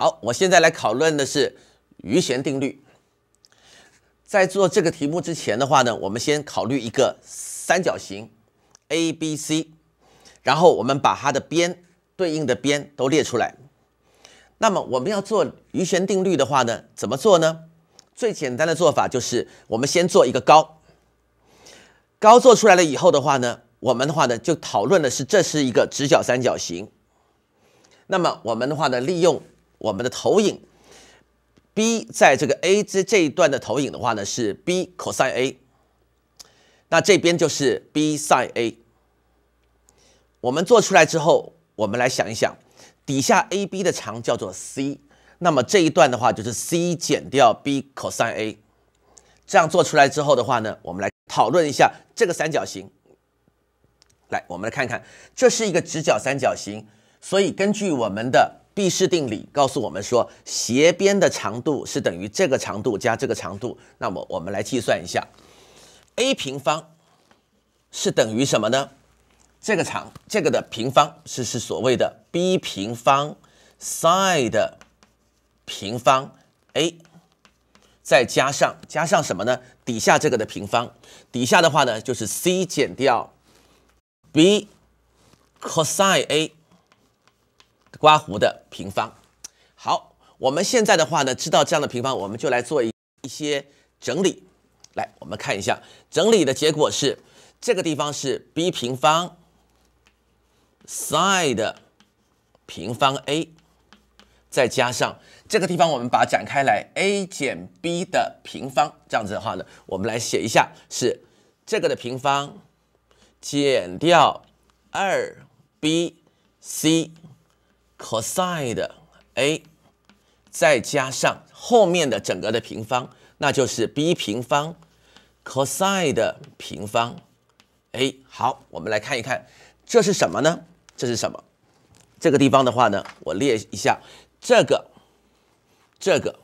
好，我现在来讨论的是余弦定律。在做这个题目之前的话呢，我们先考虑一个三角形 ABC，然后我们把它的边对应的边都列出来。那么我们要做余弦定律的话呢，怎么做呢？最简单的做法就是我们先做一个高，高做出来了以后的话呢，我们的话呢就讨论的是这是一个直角三角形。那么我们的话呢，利用我们的投影 b 在这个 a 这这一段的投影的话呢是 b cos a，那这边就是 b sin a。我们做出来之后，我们来想一想，底下 ab 的长叫做 c，那么这一段的话就是 c 减掉 b cos a。这样做出来之后的话呢，我们来讨论一下这个三角形。来，我们来看看，这是一个直角三角形，所以根据我们的。毕氏定理告诉我们说，斜边的长度是等于这个长度加这个长度。那么我们来计算一下，a 平方是等于什么呢？这个长这个的平方是是所谓的 b 平方，sin 的平方 a，再加上加上什么呢？底下这个的平方，底下的话呢就是 c 减掉 b cos a。刮胡的平方，好，我们现在的话呢，知道这样的平方，我们就来做一一些整理。来，我们看一下整理的结果是：这个地方是 b 平方，sin 的平方 a，再加上这个地方，我们把它展开来，a 减 b 的平方。这样子的话呢，我们来写一下，是这个的平方减掉 2bc。cosine a，再加上后面的整个的平方，那就是 b 平方，cosine 的平方。哎，好，我们来看一看，这是什么呢？这是什么？这个地方的话呢，我列一下，这个，这个，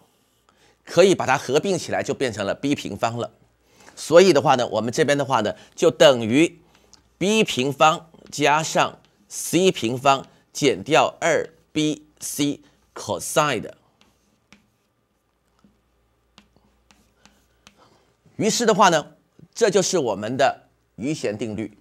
可以把它合并起来，就变成了 b 平方了。所以的话呢，我们这边的话呢，就等于 b 平方加上 c 平方。减掉二 b c c o s i e 于是的话呢，这就是我们的余弦定律。